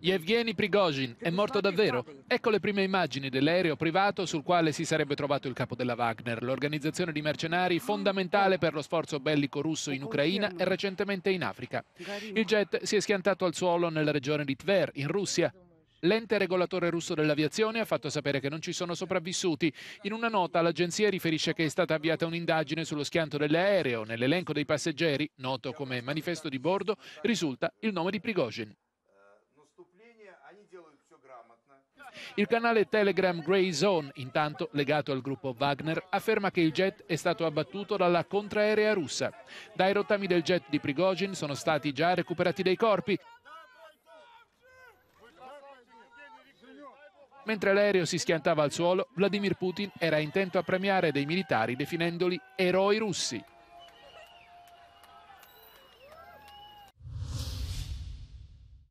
Yevgeny Prigozhin è morto davvero? Ecco le prime immagini dell'aereo privato sul quale si sarebbe trovato il capo della Wagner, l'organizzazione di mercenari fondamentale per lo sforzo bellico russo in Ucraina e recentemente in Africa. Il jet si è schiantato al suolo nella regione di Tver, in Russia, L'ente regolatore russo dell'aviazione ha fatto sapere che non ci sono sopravvissuti. In una nota l'agenzia riferisce che è stata avviata un'indagine sullo schianto dell'aereo. Nell'elenco dei passeggeri, noto come manifesto di bordo, risulta il nome di Prigozhin. Il canale Telegram Grey Zone, intanto legato al gruppo Wagner, afferma che il jet è stato abbattuto dalla contraerea russa. Dai rottami del jet di Prigogine sono stati già recuperati dei corpi, Mentre l'aereo si schiantava al suolo, Vladimir Putin era intento a premiare dei militari definendoli eroi russi.